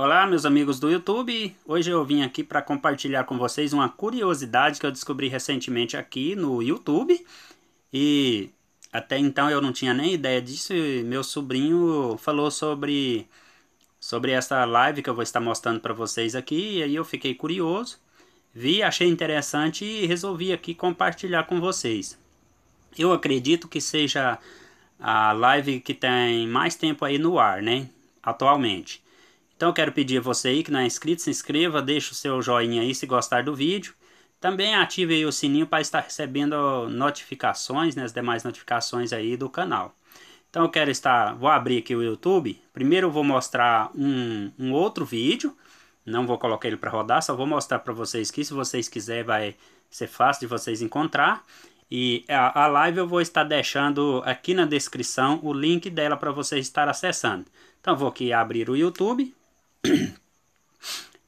Olá, meus amigos do YouTube. Hoje eu vim aqui para compartilhar com vocês uma curiosidade que eu descobri recentemente aqui no YouTube. E até então eu não tinha nem ideia disso. E meu sobrinho falou sobre sobre essa live que eu vou estar mostrando para vocês aqui, e aí eu fiquei curioso, vi, achei interessante e resolvi aqui compartilhar com vocês. Eu acredito que seja a live que tem mais tempo aí no ar, né? Atualmente. Então eu quero pedir a você aí que não é inscrito, se inscreva, deixe o seu joinha aí se gostar do vídeo. Também ative o sininho para estar recebendo notificações, né, as demais notificações aí do canal. Então eu quero estar, vou abrir aqui o YouTube. Primeiro eu vou mostrar um, um outro vídeo, não vou colocar ele para rodar, só vou mostrar para vocês que se vocês quiserem vai ser fácil de vocês encontrar. E a, a live eu vou estar deixando aqui na descrição o link dela para vocês estar acessando. Então vou aqui abrir o YouTube.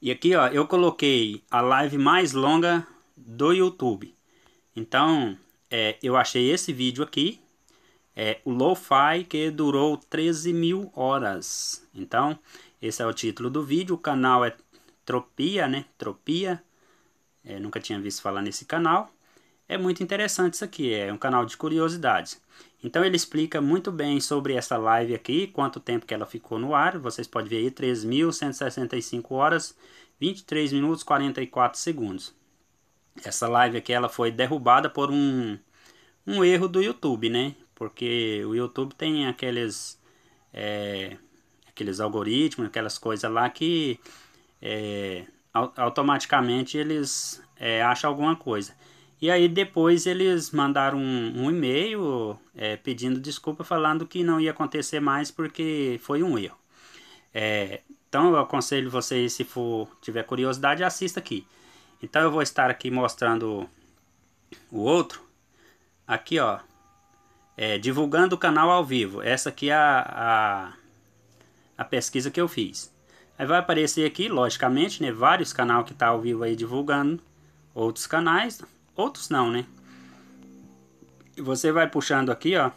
E aqui, ó, eu coloquei a live mais longa do YouTube. Então, é, eu achei esse vídeo aqui, é, o Lo-Fi, que durou 13 mil horas. Então, esse é o título do vídeo, o canal é Tropia, né? Tropia, é, nunca tinha visto falar nesse canal. É muito interessante isso aqui, é um canal de curiosidades. Então ele explica muito bem sobre essa live aqui, quanto tempo que ela ficou no ar. Vocês podem ver aí 3.165 horas, 23 minutos 44 segundos. Essa live aqui ela foi derrubada por um, um erro do YouTube, né? Porque o YouTube tem aqueles, é, aqueles algoritmos, aquelas coisas lá que é, automaticamente eles é, acham alguma coisa. E aí depois eles mandaram um, um e-mail é, pedindo desculpa, falando que não ia acontecer mais porque foi um erro. É, então eu aconselho vocês, se for tiver curiosidade, assista aqui. Então eu vou estar aqui mostrando o outro. Aqui ó, é, divulgando o canal ao vivo. Essa aqui é a, a, a pesquisa que eu fiz. Aí vai aparecer aqui, logicamente, né, vários canais que tá ao vivo aí divulgando outros canais Outros não, né? E você vai puxando aqui, ó.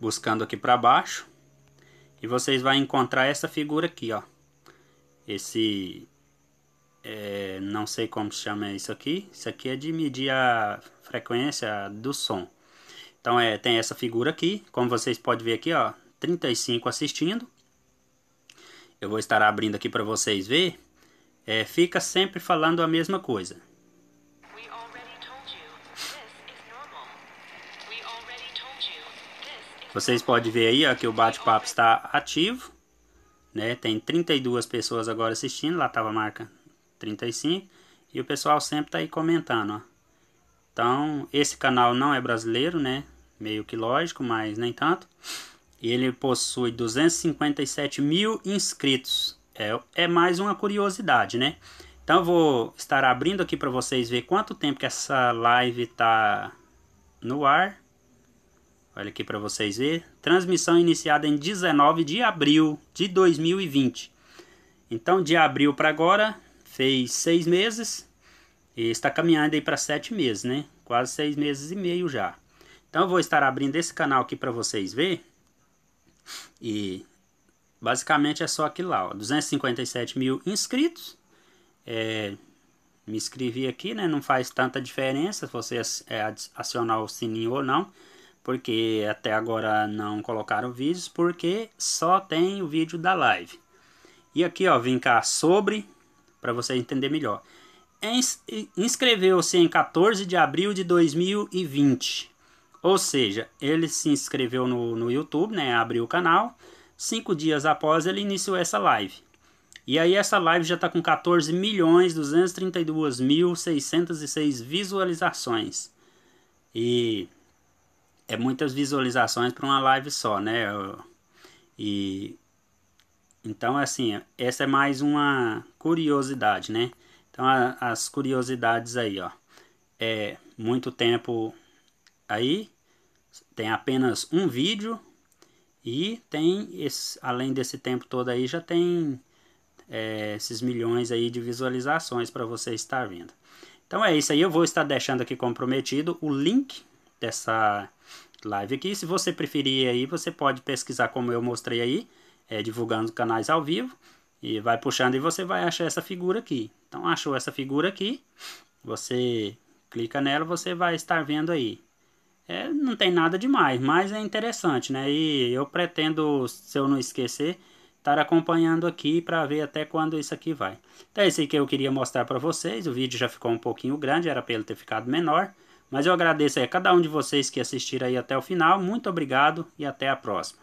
Buscando aqui para baixo. E vocês vão encontrar essa figura aqui, ó. Esse... É, não sei como se chama isso aqui. Isso aqui é de medir a frequência do som. Então é, tem essa figura aqui, como vocês podem ver aqui, ó, 35 assistindo. Eu vou estar abrindo aqui para vocês ver. É, fica sempre falando a mesma coisa. Vocês podem ver aí ó, que o bate-papo está ativo. Né? Tem 32 pessoas agora assistindo, lá estava a marca 35. E o pessoal sempre está aí comentando. Ó. Então, esse canal não é brasileiro, né? Meio que lógico, mas nem tanto. Ele possui 257 mil inscritos. É, é mais uma curiosidade, né? Então, eu vou estar abrindo aqui para vocês ver quanto tempo que essa live está no ar Olha aqui para vocês ver. Transmissão iniciada em 19 de abril de 2020. Então, de abril para agora, fez seis meses e está caminhando aí para sete meses, né? Quase seis meses e meio já. Então, eu vou estar abrindo esse canal aqui para vocês ver. E basicamente é só aquilo lá, ó, 257 mil inscritos. É, me inscrevi aqui, né? Não faz tanta diferença se você acionar é, o sininho ou não porque até agora não colocaram vídeos, porque só tem o vídeo da live. E aqui, ó, vem cá sobre, para você entender melhor. Inscreveu-se em 14 de abril de 2020. Ou seja, ele se inscreveu no, no YouTube, né? Abriu o canal. Cinco dias após ele iniciou essa live. E aí essa live já está com 14 milhões 232.606 visualizações. E é muitas visualizações para uma live só, né? E então assim, essa é mais uma curiosidade, né? Então a, as curiosidades aí, ó. É muito tempo aí, tem apenas um vídeo e tem esse, além desse tempo todo aí já tem é, esses milhões aí de visualizações para você estar vendo. Então é isso aí, eu vou estar deixando aqui comprometido o link dessa live aqui. Se você preferir aí, você pode pesquisar como eu mostrei aí, é, divulgando canais ao vivo. E vai puxando e você vai achar essa figura aqui. Então, achou essa figura aqui, você clica nela, você vai estar vendo aí. É, não tem nada demais, mas é interessante, né? E eu pretendo, se eu não esquecer, estar acompanhando aqui para ver até quando isso aqui vai. Então é isso que eu queria mostrar para vocês. O vídeo já ficou um pouquinho grande, era para ele ter ficado menor. Mas eu agradeço a cada um de vocês que assistiram aí até o final. Muito obrigado e até a próxima.